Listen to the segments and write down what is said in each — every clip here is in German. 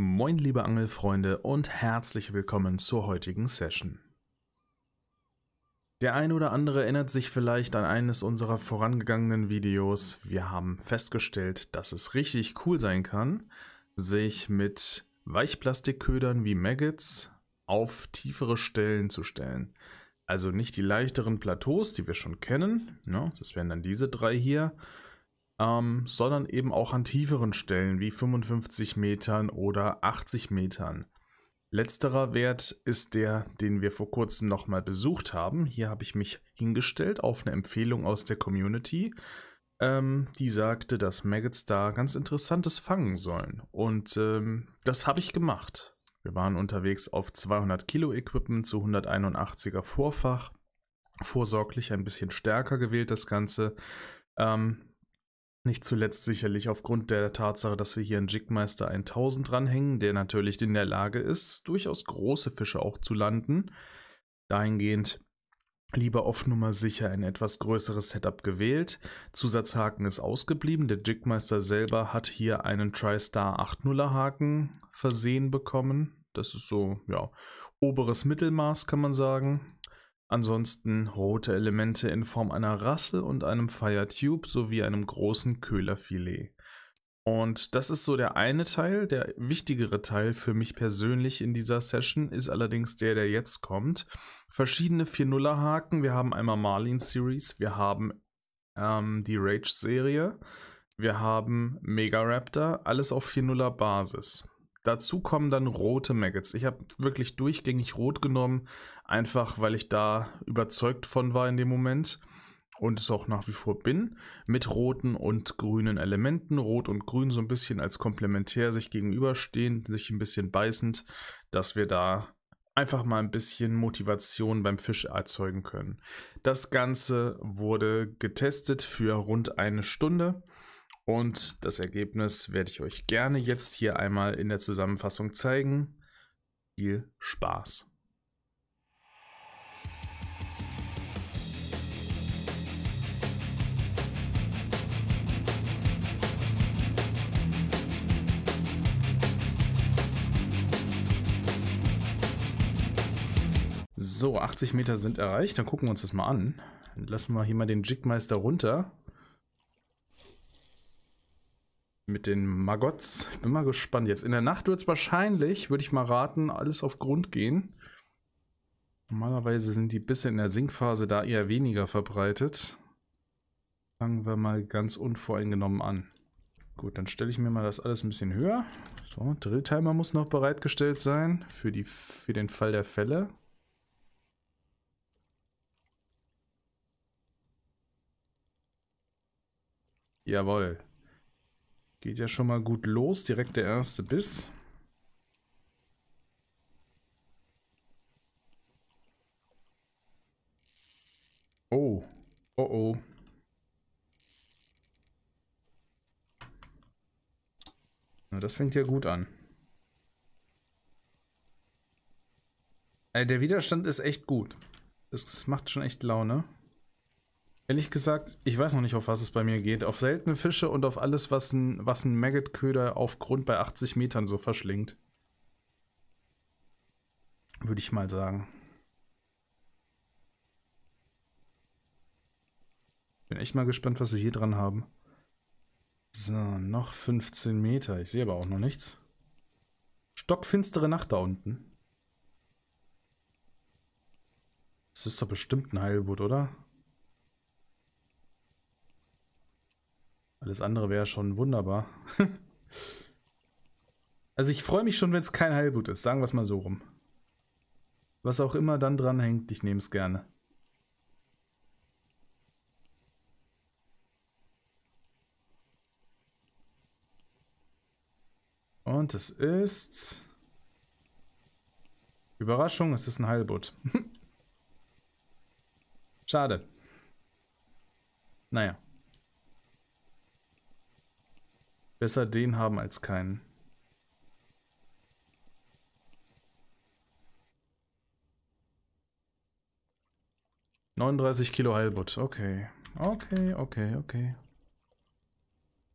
Moin liebe Angelfreunde und herzlich willkommen zur heutigen Session. Der ein oder andere erinnert sich vielleicht an eines unserer vorangegangenen Videos. Wir haben festgestellt, dass es richtig cool sein kann, sich mit Weichplastikködern wie Maggots auf tiefere Stellen zu stellen. Also nicht die leichteren Plateaus, die wir schon kennen, ne? das wären dann diese drei hier, ähm, sondern eben auch an tieferen Stellen wie 55 Metern oder 80 Metern. Letzterer Wert ist der, den wir vor kurzem nochmal besucht haben. Hier habe ich mich hingestellt auf eine Empfehlung aus der Community. Ähm, die sagte, dass Maggots da ganz Interessantes fangen sollen. Und ähm, das habe ich gemacht. Wir waren unterwegs auf 200 Kilo Equipment zu 181er Vorfach. Vorsorglich ein bisschen stärker gewählt das Ganze. Ähm, nicht zuletzt sicherlich aufgrund der Tatsache, dass wir hier einen Jigmeister 1000 dranhängen, der natürlich in der Lage ist, durchaus große Fische auch zu landen. Dahingehend lieber auf Nummer sicher ein etwas größeres Setup gewählt. Zusatzhaken ist ausgeblieben. Der Jigmeister selber hat hier einen TriStar 8.0er Haken versehen bekommen. Das ist so, ja, oberes Mittelmaß kann man sagen. Ansonsten rote Elemente in Form einer Rassel und einem Fire Tube sowie einem großen Köhlerfilet. Und das ist so der eine Teil. Der wichtigere Teil für mich persönlich in dieser Session ist allerdings der, der jetzt kommt. Verschiedene 4-0er-Haken. Wir haben einmal Marlin Series, wir haben ähm, die Rage-Serie, wir haben Mega Raptor, alles auf 4-0er-Basis. Dazu kommen dann rote Maggots. Ich habe wirklich durchgängig rot genommen, einfach weil ich da überzeugt von war in dem Moment und es auch nach wie vor bin, mit roten und grünen Elementen. Rot und grün so ein bisschen als komplementär sich gegenüberstehend, sich ein bisschen beißend, dass wir da einfach mal ein bisschen Motivation beim Fisch erzeugen können. Das Ganze wurde getestet für rund eine Stunde. Und das Ergebnis werde ich euch gerne jetzt hier einmal in der Zusammenfassung zeigen. Viel Spaß! So, 80 Meter sind erreicht. Dann gucken wir uns das mal an. Dann lassen wir hier mal den Jigmeister runter. Mit den Magots. Ich bin mal gespannt jetzt. In der Nacht wird es wahrscheinlich, würde ich mal raten, alles auf Grund gehen. Normalerweise sind die Bisse in der Sinkphase da eher weniger verbreitet. Fangen wir mal ganz unvoreingenommen an. Gut, dann stelle ich mir mal das alles ein bisschen höher. So, Drilltimer muss noch bereitgestellt sein für, die, für den Fall der Fälle. Jawohl. Geht ja schon mal gut los. Direkt der erste Biss. Oh. Oh oh. Na, das fängt ja gut an. der Widerstand ist echt gut. Das macht schon echt Laune. Ehrlich gesagt, ich weiß noch nicht, auf was es bei mir geht. Auf seltene Fische und auf alles, was ein, was ein Maggot-Köder aufgrund bei 80 Metern so verschlingt. Würde ich mal sagen. Bin echt mal gespannt, was wir hier dran haben. So, noch 15 Meter. Ich sehe aber auch noch nichts. Stockfinstere Nacht da unten. Das ist doch bestimmt ein Heilboot, oder? Alles andere wäre schon wunderbar. also ich freue mich schon, wenn es kein Heilblut ist. Sagen wir es mal so rum. Was auch immer dann dran hängt, ich nehme es gerne. Und es ist... Überraschung, es ist ein Heilbutt. Schade. Naja. Besser den haben als keinen. Neununddreißig Kilo Heilbutt. Okay. Okay, okay, okay.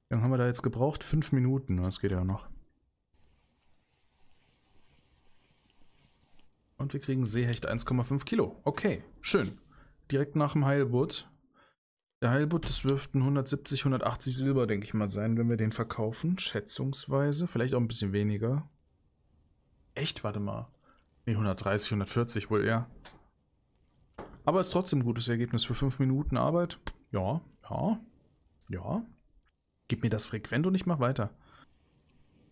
Wie lange haben wir da jetzt gebraucht? Fünf Minuten. Das geht ja noch. Und wir kriegen Seehecht 1,5 Kilo. Okay, schön. Direkt nach dem Heilbutt. Der Heilbutt, das wirft ein 170, 180 Silber, denke ich mal, sein, wenn wir den verkaufen. Schätzungsweise. Vielleicht auch ein bisschen weniger. Echt? Warte mal. Ne, 130, 140 wohl eher. Aber ist trotzdem ein gutes Ergebnis für 5 Minuten Arbeit. Ja, ja, ja. Gib mir das frequent und ich mach weiter.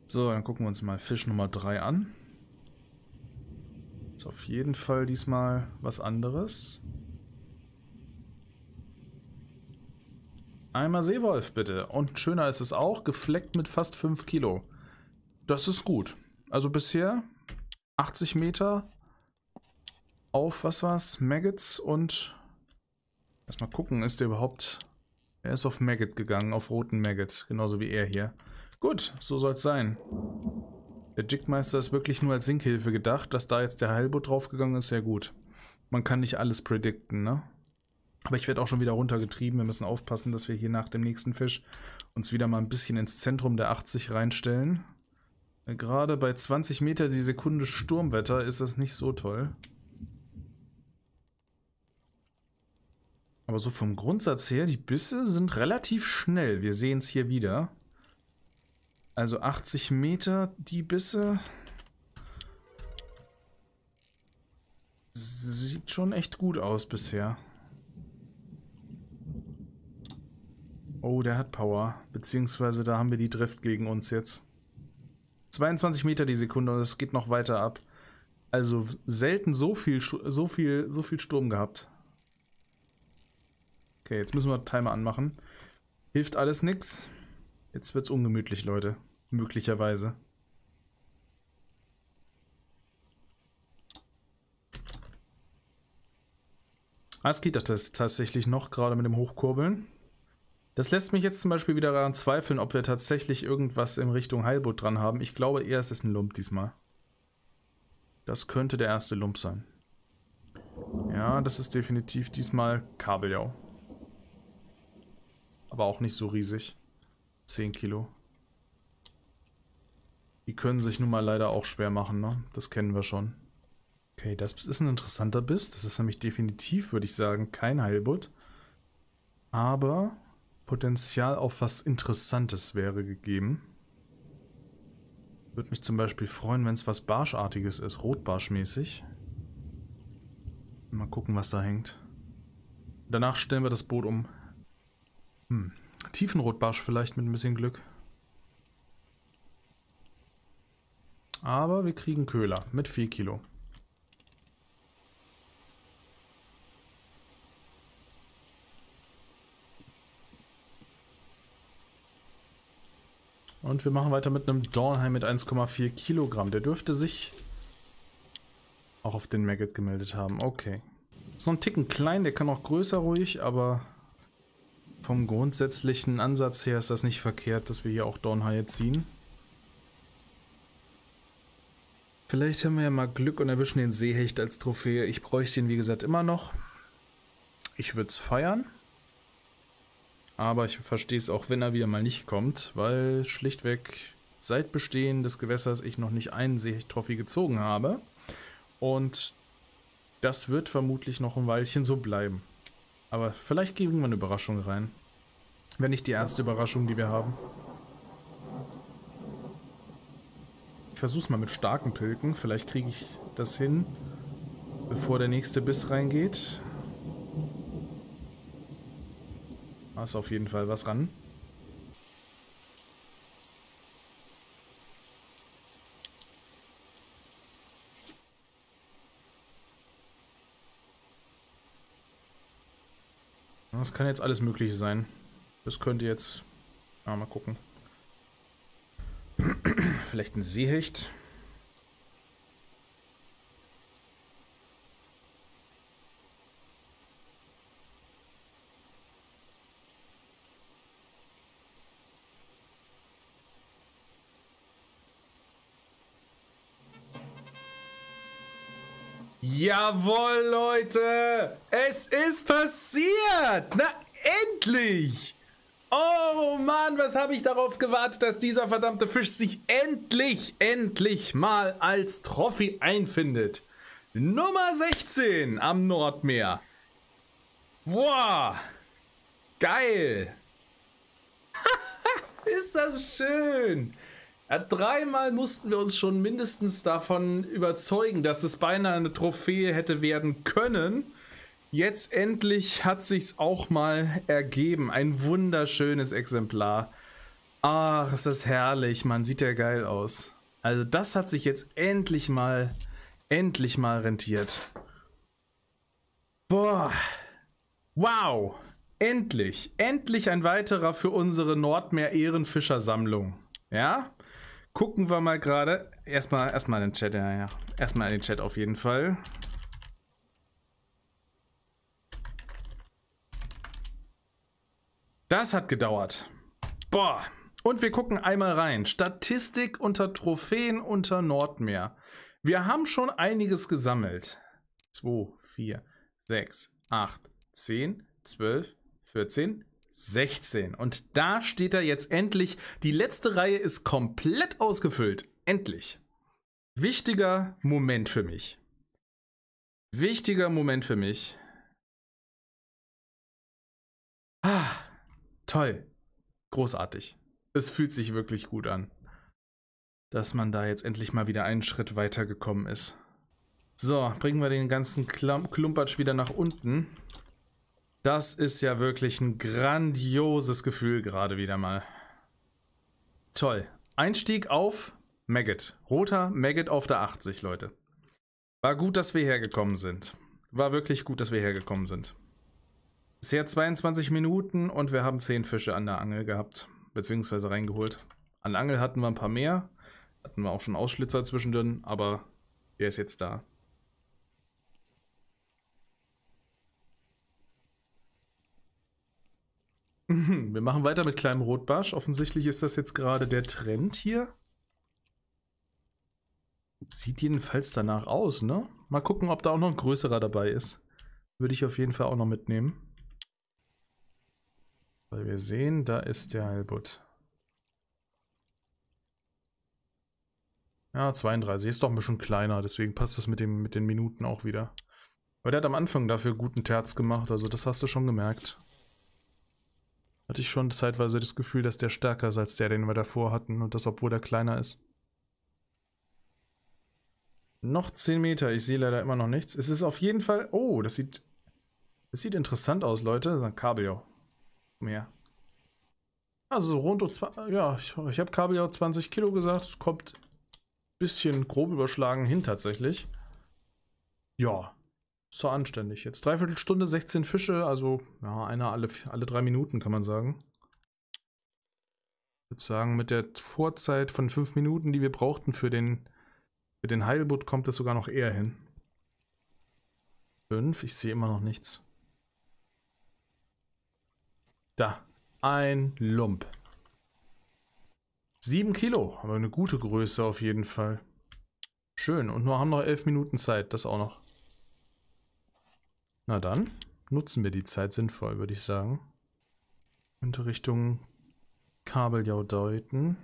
So, dann gucken wir uns mal Fisch Nummer 3 an. Ist auf jeden Fall diesmal was anderes. Einmal Seewolf bitte. Und schöner ist es auch, gefleckt mit fast 5 Kilo. Das ist gut. Also bisher 80 Meter auf, was war's, Maggots und... Erstmal gucken, ist der überhaupt... Er ist auf Maggot gegangen, auf roten Maggot, genauso wie er hier. Gut, so soll es sein. Der Jigmeister ist wirklich nur als Sinkhilfe gedacht, dass da jetzt der Heilboot draufgegangen ist, ja gut. Man kann nicht alles predikten, ne? Aber ich werde auch schon wieder runtergetrieben. Wir müssen aufpassen, dass wir hier nach dem nächsten Fisch uns wieder mal ein bisschen ins Zentrum der 80 reinstellen. Äh, gerade bei 20 Meter die Sekunde Sturmwetter ist das nicht so toll. Aber so vom Grundsatz her, die Bisse sind relativ schnell. Wir sehen es hier wieder. Also 80 Meter die Bisse. Sieht schon echt gut aus bisher. Oh, der hat Power. Beziehungsweise da haben wir die Drift gegen uns jetzt. 22 Meter die Sekunde und es geht noch weiter ab. Also selten so viel, so viel, so viel Sturm gehabt. Okay, jetzt müssen wir Timer anmachen. Hilft alles nichts. Jetzt wird's ungemütlich, Leute. Möglicherweise. Ah, es geht doch das tatsächlich noch, gerade mit dem Hochkurbeln. Das lässt mich jetzt zum Beispiel wieder daran zweifeln, ob wir tatsächlich irgendwas in Richtung Heilbutt dran haben. Ich glaube eher, es ist ein Lump diesmal. Das könnte der erste Lump sein. Ja, das ist definitiv diesmal Kabeljau. Aber auch nicht so riesig. 10 Kilo. Die können sich nun mal leider auch schwer machen, ne? Das kennen wir schon. Okay, das ist ein interessanter Biss. Das ist nämlich definitiv, würde ich sagen, kein Heilbutt. Aber Potenzial auf was Interessantes wäre gegeben. Würde mich zum Beispiel freuen, wenn es was Barschartiges ist, rotbarschmäßig. Mal gucken, was da hängt. Danach stellen wir das Boot um. Hm. Tiefenrotbarsch vielleicht mit ein bisschen Glück. Aber wir kriegen Köhler mit 4 Kilo. Und wir machen weiter mit einem Dornheim mit 1,4 Kilogramm. Der dürfte sich auch auf den Maggot gemeldet haben. Okay. Ist noch ein Ticken klein, der kann auch größer ruhig, aber vom grundsätzlichen Ansatz her ist das nicht verkehrt, dass wir hier auch Dornhaie ziehen. Vielleicht haben wir ja mal Glück und erwischen den Seehecht als Trophäe. Ich bräuchte ihn, wie gesagt, immer noch. Ich würde es feiern. Aber ich verstehe es auch, wenn er wieder mal nicht kommt, weil schlichtweg seit Bestehen des Gewässers ich noch nicht einen Seehechtrophy gezogen habe. Und das wird vermutlich noch ein Weilchen so bleiben. Aber vielleicht geben wir eine Überraschung rein. Wenn nicht die erste Überraschung, die wir haben. Ich versuch's mal mit starken Pilken. Vielleicht kriege ich das hin, bevor der nächste Biss reingeht. hast auf jeden Fall was ran. Das kann jetzt alles möglich sein. Das könnte jetzt... Ah, mal gucken. Vielleicht ein Seehecht. Jawohl, Leute! Es ist passiert! Na, endlich! Oh Mann, was habe ich darauf gewartet, dass dieser verdammte Fisch sich endlich, endlich mal als Trophy einfindet. Nummer 16 am Nordmeer. Wow! Geil! ist das schön! Ja, dreimal mussten wir uns schon mindestens davon überzeugen, dass es beinahe eine Trophäe hätte werden können. Jetzt endlich hat sich's auch mal ergeben. Ein wunderschönes Exemplar. Ach, ist das herrlich, man sieht ja geil aus. Also das hat sich jetzt endlich mal, endlich mal rentiert. Boah, wow, endlich, endlich ein weiterer für unsere Nordmeer-Ehrenfischer-Sammlung. Ja? Gucken wir mal gerade. Erstmal, erstmal den Chat, ja, ja. Erstmal den Chat auf jeden Fall. Das hat gedauert. Boah. Und wir gucken einmal rein. Statistik unter Trophäen unter Nordmeer. Wir haben schon einiges gesammelt. 2, 4, 6, 8, 10, 12, 14, 16. Und da steht er jetzt endlich. Die letzte Reihe ist komplett ausgefüllt. Endlich. Wichtiger Moment für mich. Wichtiger Moment für mich. Ah, toll. Großartig. Es fühlt sich wirklich gut an, dass man da jetzt endlich mal wieder einen Schritt weitergekommen ist. So, bringen wir den ganzen Klumpatsch wieder nach unten. Das ist ja wirklich ein grandioses Gefühl gerade wieder mal. Toll. Einstieg auf Maggot. Roter Maggot auf der 80, Leute. War gut, dass wir hergekommen sind. War wirklich gut, dass wir hergekommen sind. Bisher 22 Minuten und wir haben 10 Fische an der Angel gehabt. Beziehungsweise reingeholt. An der Angel hatten wir ein paar mehr. Hatten wir auch schon Ausschlitzer zwischendrin, aber der ist jetzt da. Mhm, wir machen weiter mit kleinem Rotbarsch. Offensichtlich ist das jetzt gerade der Trend hier. Sieht jedenfalls danach aus, ne? Mal gucken, ob da auch noch ein größerer dabei ist. Würde ich auf jeden Fall auch noch mitnehmen. Weil wir sehen, da ist der Halbut. Ja, 32. Ist doch ein bisschen kleiner, deswegen passt das mit, dem, mit den Minuten auch wieder. Weil der hat am Anfang dafür guten Terz gemacht, also das hast du schon gemerkt hatte ich schon zeitweise das Gefühl, dass der stärker ist als der, den wir davor hatten und das, obwohl der kleiner ist. Noch 10 Meter, ich sehe leider immer noch nichts. Es ist auf jeden Fall... Oh, das sieht... Das sieht interessant aus, Leute. Das ist ein Kabeljau. Mehr. Also rund um... Ja, ich, ich habe Kabeljau 20 Kilo gesagt. Es kommt bisschen grob überschlagen hin tatsächlich. Ja, so anständig. Jetzt dreiviertel Stunde, 16 Fische, also ja, einer alle, alle drei Minuten, kann man sagen. Ich würde sagen, mit der Vorzeit von fünf Minuten, die wir brauchten für den, für den Heilbutt, kommt es sogar noch eher hin. Fünf, ich sehe immer noch nichts. Da, ein Lump. Sieben Kilo, aber eine gute Größe auf jeden Fall. Schön, und nur haben noch elf Minuten Zeit, das auch noch. Na dann, nutzen wir die Zeit sinnvoll, würde ich sagen. In Richtung Kabeljau deuten.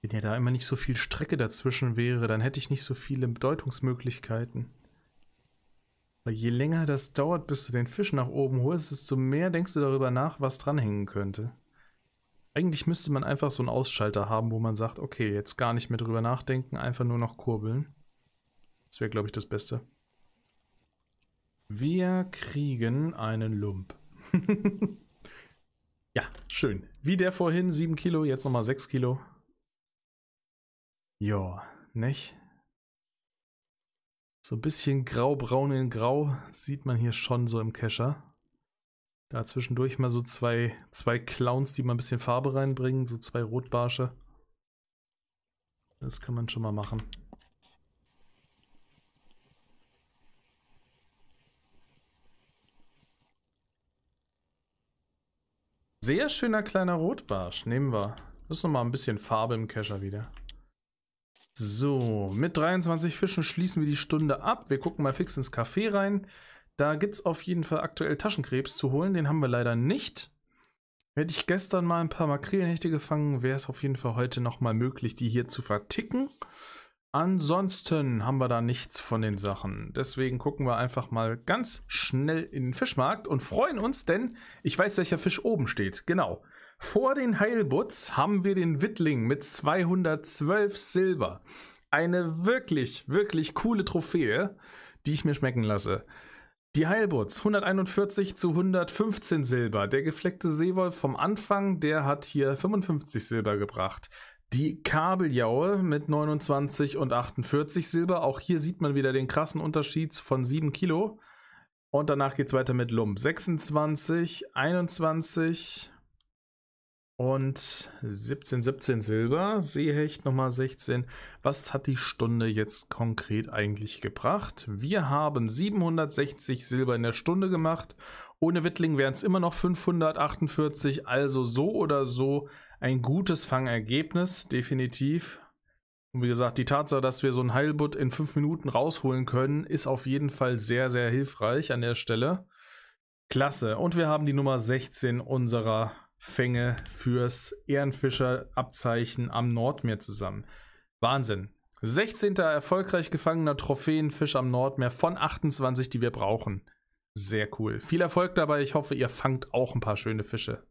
Wenn ja da immer nicht so viel Strecke dazwischen wäre, dann hätte ich nicht so viele Bedeutungsmöglichkeiten. Weil je länger das dauert, bis du den Fisch nach oben holst, desto mehr denkst du darüber nach, was dranhängen könnte. Eigentlich müsste man einfach so einen Ausschalter haben, wo man sagt, okay, jetzt gar nicht mehr drüber nachdenken, einfach nur noch kurbeln. Das wäre, glaube ich, das Beste. Wir kriegen einen Lump. ja, schön. Wie der vorhin, 7 Kilo, jetzt nochmal 6 Kilo. Ja, nicht? So ein bisschen graubraun in grau sieht man hier schon so im Kescher. Da zwischendurch mal so zwei, zwei Clowns, die mal ein bisschen Farbe reinbringen, so zwei Rotbarsche. Das kann man schon mal machen. Sehr schöner kleiner Rotbarsch, nehmen wir. Das ist nochmal ein bisschen Farbe im Kescher wieder. So, mit 23 Fischen schließen wir die Stunde ab. Wir gucken mal fix ins Café rein. Da gibt es auf jeden Fall aktuell Taschenkrebs zu holen. Den haben wir leider nicht. Hätte ich gestern mal ein paar Makrelenhechte gefangen, wäre es auf jeden Fall heute nochmal möglich, die hier zu verticken. Ansonsten haben wir da nichts von den Sachen. Deswegen gucken wir einfach mal ganz schnell in den Fischmarkt und freuen uns, denn ich weiß, welcher Fisch oben steht. Genau. Vor den Heilbutz haben wir den Wittling mit 212 Silber. Eine wirklich, wirklich coole Trophäe, die ich mir schmecken lasse. Die Heilbutz 141 zu 115 Silber. Der gefleckte Seewolf vom Anfang, der hat hier 55 Silber gebracht. Die Kabeljaue mit 29 und 48 Silber. Auch hier sieht man wieder den krassen Unterschied von 7 Kilo. Und danach geht es weiter mit Lump. 26, 21, und 17, 17 Silber, Seehecht nochmal 16. Was hat die Stunde jetzt konkret eigentlich gebracht? Wir haben 760 Silber in der Stunde gemacht. Ohne Wittling wären es immer noch 548, also so oder so ein gutes Fangergebnis, definitiv. Und wie gesagt, die Tatsache, dass wir so einen Heilbutt in 5 Minuten rausholen können, ist auf jeden Fall sehr, sehr hilfreich an der Stelle. Klasse. Und wir haben die Nummer 16 unserer Fänge fürs Ehrenfischerabzeichen am Nordmeer zusammen. Wahnsinn. 16. erfolgreich gefangener Trophäenfisch am Nordmeer von 28, die wir brauchen. Sehr cool. Viel Erfolg dabei. Ich hoffe, ihr fangt auch ein paar schöne Fische.